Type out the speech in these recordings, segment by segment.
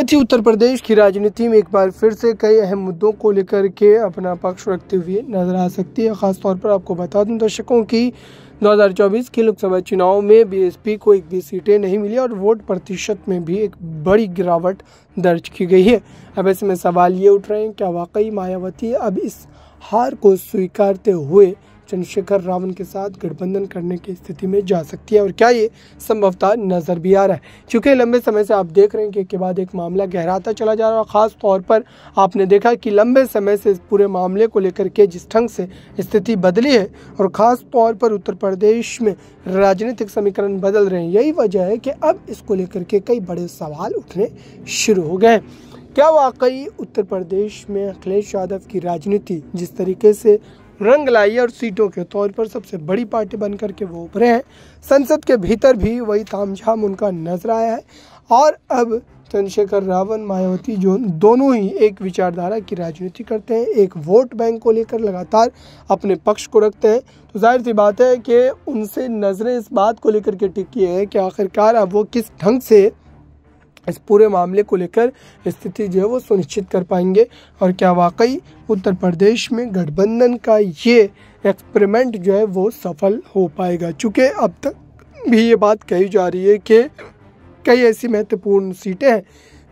साथ उत्तर प्रदेश की राजनीति में एक बार फिर से कई अहम मुद्दों को लेकर के अपना पक्ष रखते हुए नजर आ सकती है खासतौर पर आपको बता दूं दर्शकों की 2024 के लोकसभा चुनाव में बीएसपी को एक भी सीटें नहीं मिली और वोट प्रतिशत में भी एक बड़ी गिरावट दर्ज की गई है अब इसमें सवाल ये उठ रहे हैं क्या वाकई मायावती अब इस हार को स्वीकारते हुए चंद्रशेखर रावण के साथ गठबंधन करने की स्थिति में जा सकती है और क्या ये संभवता नज़र भी आ रहा है क्योंकि लंबे समय से आप देख रहे हैं कि इसके बाद एक मामला गहराता चला जा रहा है ख़ास तौर पर आपने देखा कि लंबे समय से इस पूरे मामले को लेकर के जिस ढंग से स्थिति बदली है और ख़ास तौर पर उत्तर प्रदेश में राजनीतिक समीकरण बदल रहे हैं यही वजह है कि अब इसको लेकर के कई बड़े सवाल उठने शुरू हो गए क्या वाकई उत्तर प्रदेश में अखिलेश यादव की राजनीति जिस तरीके से रंग लाई और सीटों के तौर पर सबसे बड़ी पार्टी बनकर के वो उभरे हैं संसद के भीतर भी वही तामझाम उनका नजर आया है और अब चंद्रशेखर रावण मायावती जो दोनों ही एक विचारधारा की राजनीति करते हैं एक वोट बैंक को लेकर लगातार अपने पक्ष को रखते हैं तो जाहिर सी बात है कि उनसे नज़रें इस बात को लेकर के टिकी है कि आखिरकार अब वो किस ढंग से इस पूरे मामले को लेकर स्थिति जो है वो सुनिश्चित कर पाएंगे और क्या वाकई उत्तर प्रदेश में गठबंधन का ये एक्सपेरिमेंट जो है वो सफल हो पाएगा चूँकि अब तक भी ये बात कही जा रही है कि कई ऐसी महत्वपूर्ण सीटें हैं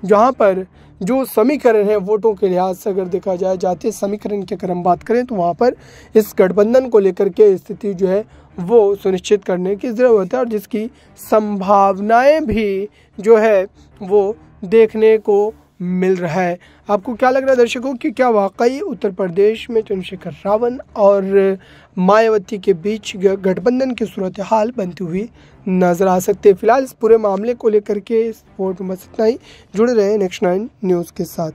जहाँ पर जो समीकरण है वोटों के लिहाज से अगर देखा जाए है समीकरण की अगर हम बात करें तो वहाँ पर इस गठबंधन को लेकर के स्थिति जो है वो सुनिश्चित करने की ज़रूरत है और जिसकी संभावनाएं भी जो है वो देखने को मिल रहा है आपको क्या लग रहा है दर्शकों कि क्या वाकई उत्तर प्रदेश में चंद्रशेखर रावण और मायावती के बीच गठबंधन की सूरत हाल बनती हुई नज़र आ सकते है फिलहाल इस पूरे मामले को लेकर के इस रिपोर्ट में इतना ही जुड़े रहे नेक्स्ट नाइन न्यूज़ के साथ